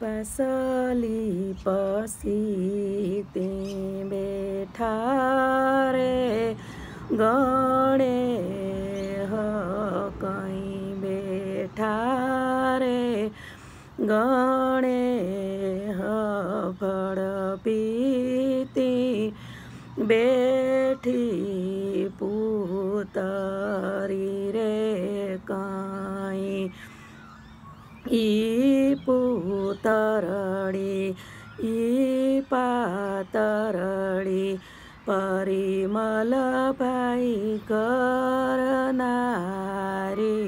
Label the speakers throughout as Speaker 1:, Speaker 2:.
Speaker 1: પસલી પસી તે બેઠા રે ગણે કઈ બેઠા રે ગણે ફળ પીતી બેઠી પૂતરી એ પૂતરડી એ પાતરડી પરિમલભાઈ કરનારી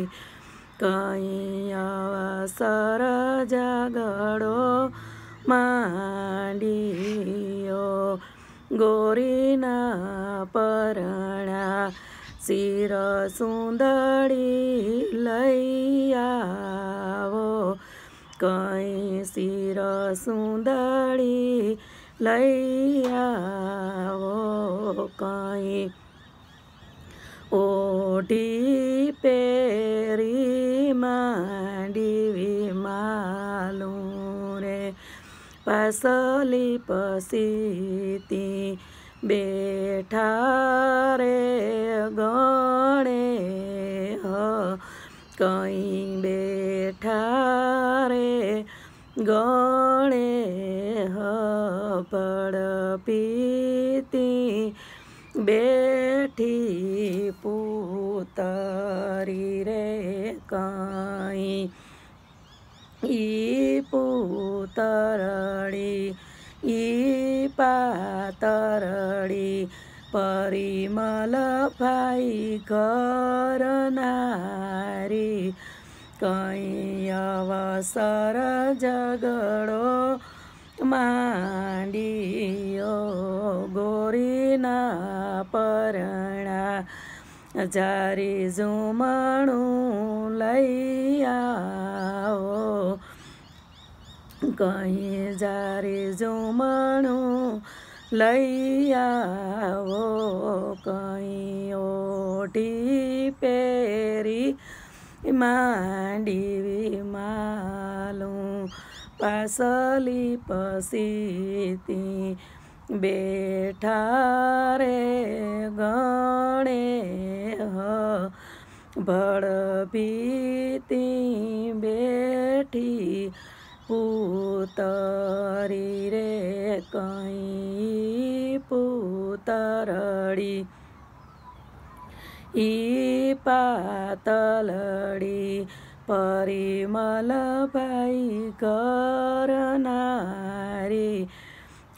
Speaker 1: કંઈ સર જગડો માંડિયો ગોરીના પરણા શિર સુંદરી લઈ કઈ શિર સુંદરી લઈ આવો કઈ ઓઢી પેરી માંડી માલું રે પાસલી પસીતી બેઠા રે ગણે કઈ બેઠા गणे पीति बेठी पुतरी रे काई ई पुतरडी ई पातरडी परिमल भाइ घर नारी કંઈ અવસર ઝઘડો માંડીઓ ગોરીના પરણા જારી ઝુમણું લઈ આવો કંઈ જારી ઝુમણું લઈ આવો કંઈ ઓટી પેરી मालौँ पासली पछि ती बेठारे गणे भडपिती बेठी पुतरी रे कहीँ पुतरडी ई पातलडी परिमल भाइ करनारी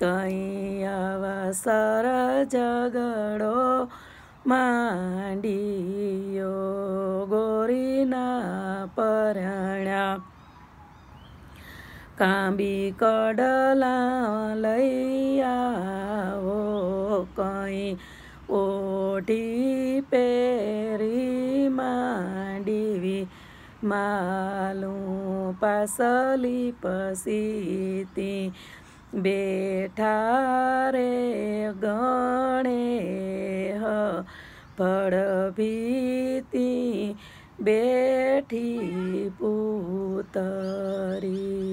Speaker 1: कहीँ अवसर जगडो माडियो गोरिना परणा काँबी कडलालै हो कहीँ ઓઢી પેરી માંડીવી માલું પાસલી પસીતી બેઠા રે ગણે હ ભળભીતી બેઠી પૂતરી